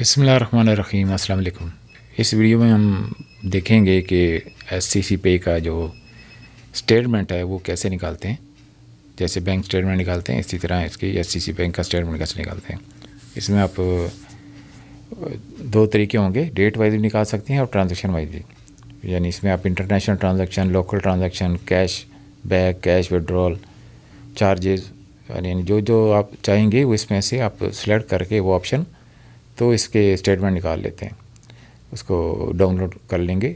बसमीम अल्लाम इस वीडियो में हम देखेंगे कि एस सी सी पे का जो स्टेटमेंट है वो कैसे निकालते हैं जैसे बैंक स्टेटमेंट निकालते हैं इसी तरह इसकी एस सी सी बैंक का स्टेटमेंट कैसे निकालते हैं इसमें आप दो तरीके होंगे डेट वाइज भी निकाल सकते हैं और ट्रांजेक्शन वाइज भी यानी इसमें आप international transaction local transaction cash back cash withdrawal charges यानी जो जो आप चाहेंगे वो इसमें से आप सेलेक्ट करके वो ऑप्शन तो इसके स्टेटमेंट निकाल लेते हैं उसको डाउनलोड कर लेंगे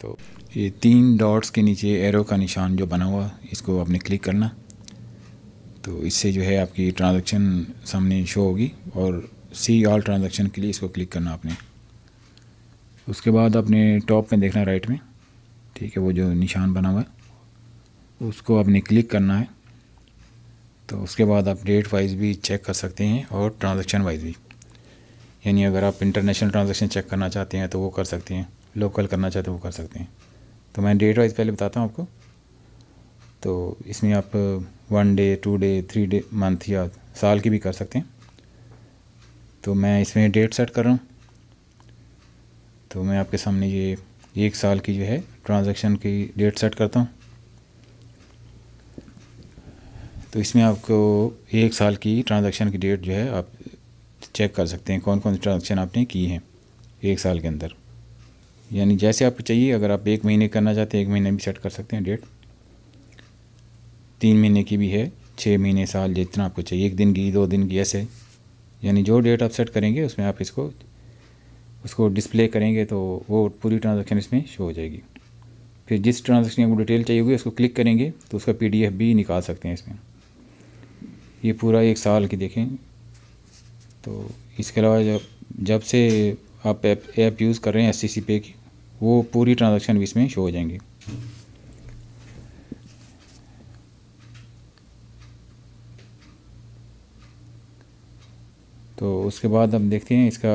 तो ये तीन डॉट्स के नीचे एरो का निशान जो बना हुआ इसको आपने क्लिक करना तो इससे जो है आपकी ट्रांजैक्शन सामने शो होगी और सी ऑल ट्रांजैक्शन के लिए इसको क्लिक करना आपने उसके बाद आपने टॉप में देखना राइट में ठीक है वो जो निशान बना हुआ है उसको आपने क्लिक करना है तो उसके बाद आप डेट वाइज भी चेक कर सकते हैं और ट्रांज़ेक्शन वाइज भी यानी अगर आप इंटरनेशनल ट्रांजेक्शन चेक करना चाहते हैं तो वो कर सकते हैं लोकल करना चाहते हैं तो वो कर सकते हैं तो मैं डेट वाइज पहले बताता हूँ आपको तो इसमें आप one day two day three day month या साल की भी कर सकते हैं तो मैं इसमें डेट सेट कर रहा हूँ तो मैं आपके सामने ये एक साल की जो है ट्रांज़ेक्शन की डेट सेट करता हूँ तो इसमें आपको एक साल की ट्रांज़ेक्शन की डेट जो है आप चेक कर सकते हैं कौन कौन सी ट्रांजेक्शन आपने की हैं एक साल के अंदर यानी जैसे आपको चाहिए अगर आप एक महीने करना चाहते हैं एक महीने भी सेट कर सकते हैं डेट तीन महीने की भी है छः महीने साल जितना आपको चाहिए एक दिन की दो दिन की ऐसे यानी जो डेट आप सेट करेंगे उसमें आप इसको उसको डिस्प्ले करेंगे तो वो पूरी ट्रांजेक्शन इसमें शो हो जाएगी फिर जिस ट्रांजेक्शन की आपको डिटेल चाहिए होगी उसको क्लिक करेंगे तो उसका पीडीएफ भी निकाल सकते हैं इसमें ये पूरा एक साल की देखें तो इसके अलावा जब जब से आप ऐप ऐप यूज़ कर रहे हैं एस सी पे की वो पूरी ट्रांजेक्शन भी इसमें शो हो जाएंगी तो उसके बाद हम देखते हैं इसका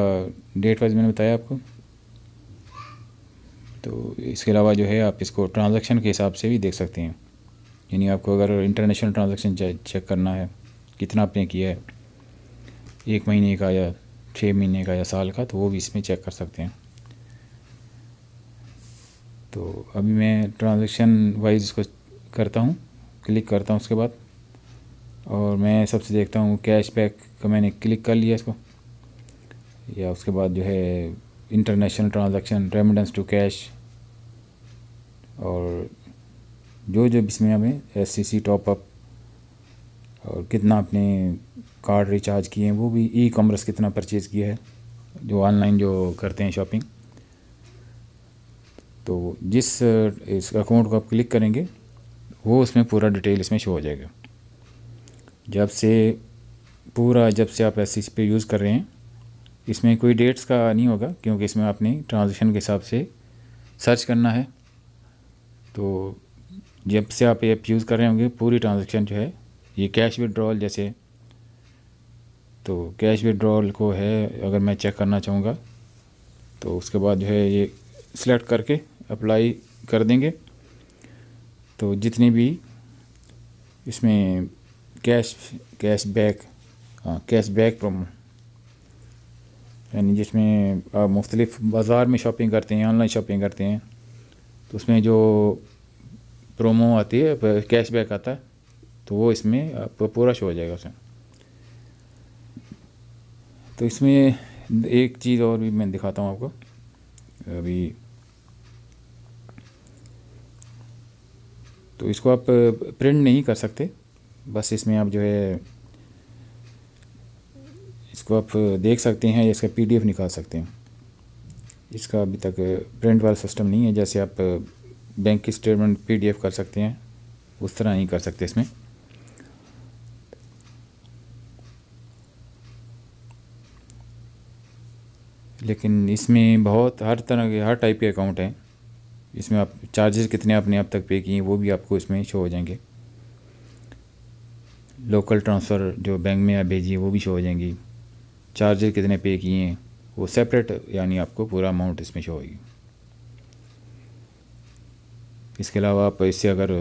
डेट वाइज मैंने बताया आपको तो इसके अलावा जो है आप इसको ट्रांजैक्शन के हिसाब से भी देख सकते हैं यानी आपको अगर इंटरनेशनल ट्रांजैक्शन चेक करना है कितना आपने किया है एक महीने का या छः महीने का या साल का तो वो भी इसमें चेक कर सकते हैं तो अभी मैं ट्रांजेक्शन वाइज इसको करता हूँ क्लिक करता हूँ उसके बाद और मैं सबसे देखता हूँ कैशबैक का मैंने क्लिक कर लिया इसको या उसके बाद जो है international transaction remittance to cash और जो जो इसमें हमें एस सी सी टॉपअप और कितना आपने कार्ड रिचार्ज किए हैं वो भी ई कॉमर्स कितना परचेज़ किया है जो ऑनलाइन जो करते हैं शॉपिंग तो जिस इस अकाउंट को आप क्लिक करेंगे वो उसमें पूरा डिटेल इसमें शो हो जाएगा जब से पूरा जब से आप एस e पे यूज़ कर रहे हैं इसमें कोई डेट्स का नहीं होगा क्योंकि इसमें आपने ट्रांजेक्शन के हिसाब से सर्च करना है तो जब से आप ऐप यूज़ कर रहे होंगे पूरी ट्रांजेक्शन जो है ये कैश विड्रॉल जैसे तो कैश विड्रॉल को है अगर मैं चेक करना चाहूँगा तो उसके बाद जो है ये सिलेक्ट करके अप्लाई कर देंगे तो जितनी भी इसमें कैश कैश बैक हाँ कैश बैक प्रोमो यानी जिसमें आप मुख्तलिफ बाज़ार में शॉपिंग करते हैं ऑनलाइन शॉपिंग करते हैं तो उसमें जो प्रोमो आती है कैश बैक आता है तो वो इसमें आपका पूरा शो हो जाएगा उसमें तो इसमें एक चीज़ और भी मैं दिखाता हूँ आपको अभी तो इसको आप प्रिंट नहीं कर सकते बस इसमें आप जो है इसको आप देख सकते हैं या इसका पीडीएफ निकाल सकते हैं इसका अभी तक प्रिंट वाला सिस्टम नहीं है जैसे आप बैंक की स्टेटमेंट पीडीएफ कर सकते हैं उस तरह नहीं कर सकते इसमें लेकिन इसमें बहुत हर तरह के हर टाइप के अकाउंट हैं इसमें आप चार्जेस कितने आपने अब तक पे किए वो भी आपको इसमें शो हो जाएंगे लोकल ट्रांसफ़र जो बैंक में आप भेजिए वो भी शो हो जाएंगी चार्जेस कितने पे किए हैं वो सेपरेट यानी आपको पूरा अमाउंट इसमें शो होगी इसके अलावा आप इससे अगर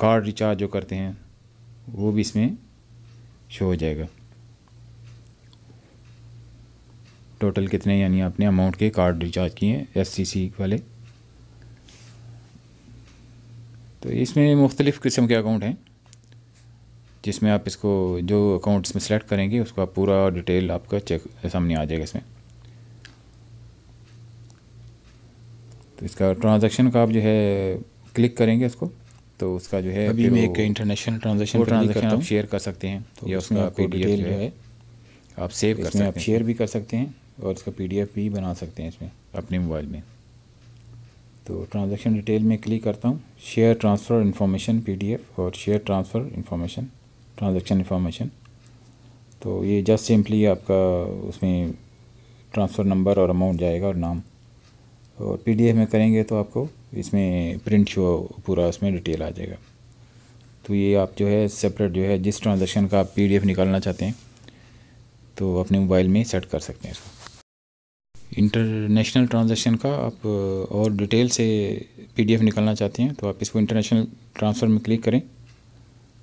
कार्ड रिचार्ज जो करते हैं वो भी इसमें शो हो जाएगा टोटल कितने यानी आपने अमाउंट के कार्ड रिचार्ज किए हैं एफसीसी वाले तो इसमें मुख्तलिफ़ किस्म के अकाउंट हैं जिसमें आप इसको जो अकाउंट्स में सेलेक्ट करेंगे उसका पूरा डिटेल आपका चेक सामने आ जाएगा इसमें तो इसका ट्रांजैक्शन का आप जो है क्लिक करेंगे उसको तो उसका जो है अभी मैं एक इंटरनेशनल ट्रांजेक्शन ट्रांजेक्शन आप शेयर कर सकते हैं तो या उसका डिटेल जो है आप सेव कर सकते हैं आप शेयर भी कर सकते हैं और इसका पीडीएफ भी बना सकते हैं इसमें अपने मोबाइल में तो ट्रांजैक्शन डिटेल में क्लिक करता हूँ शेयर ट्रांसफ़र इन्फॉर्मेशन पीडीएफ और share transfer information transaction information तो ये जस्ट सिंपली आपका उसमें ट्रांसफ़र नंबर और अमाउंट जाएगा और नाम और पी में करेंगे तो आपको इसमें प्रिंट शो पूरा उसमें डिटेल आ जाएगा तो ये आप जो है सेपरेट जो है जिस ट्रांजेक्शन का आप पी निकालना चाहते हैं तो अपने मोबाइल में सेट कर सकते हैं इसको इंटरनेशनल ट्रांजेक्शन का आप uh, और डिटेल से पीडीएफ निकालना चाहते हैं तो आप इसको इंटरनेशनल ट्रांसफ़र में क्लिक करें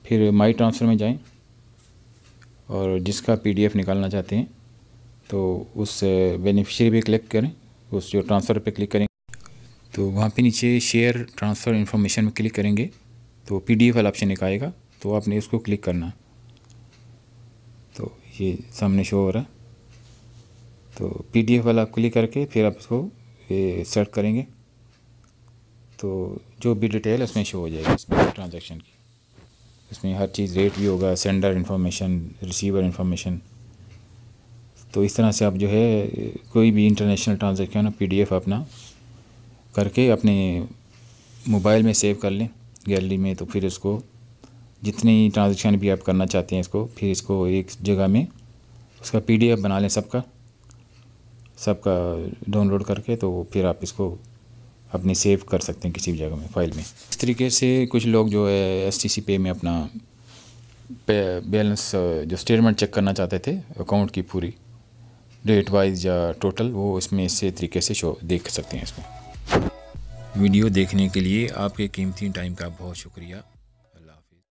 फिर माई ट्रांसफ़र में जाएं और जिसका पीडीएफ निकालना चाहते हैं तो उस बेनिफिशियरी uh, पे क्लिक करें उस जो ट्रांसफ़र पे क्लिक करें तो वहाँ पे नीचे शेयर ट्रांसफ़र इन्फॉर्मेशन में क्लिक करेंगे तो पी डी वाला ऑप्शन निकालेगा तो आपने उसको क्लिक करना तो ये सामने शो हो रहा है तो पीडीएफ वाला क्लिक करके फिर आप इसको सेट करेंगे तो जो भी डिटेल है उसमें शो हो जाएगी इसमें ट्रांजेक्शन की इसमें हर चीज़ रेट भी होगा सेंडर इन्फॉर्मेशन रिसीवर इन्फॉर्मेशन तो इस तरह से आप जो है कोई भी इंटरनेशनल ट्रांजेक्शन पीडीएफ अपना करके अपने मोबाइल में सेव कर लें गैलरी में तो फिर उसको जितनी ट्रांजेक्शन भी आप करना चाहते हैं इसको फिर इसको एक जगह में उसका पीडीएफ बना लें सबका सबका डाउनलोड करके तो फिर आप इसको अपनी सेव कर सकते हैं किसी भी जगह में फाइल में इस तरीके से कुछ लोग जो है एस टी सी पे में अपना बैलेंस जो स्टेटमेंट चेक करना चाहते थे अकाउंट की पूरी डेट वाइज या टोटल वो इसमें इस तरीके से शो देख सकते हैं इसमें वीडियो देखने के लिए आपके कीमती टाइम का बहुत शुक्रिया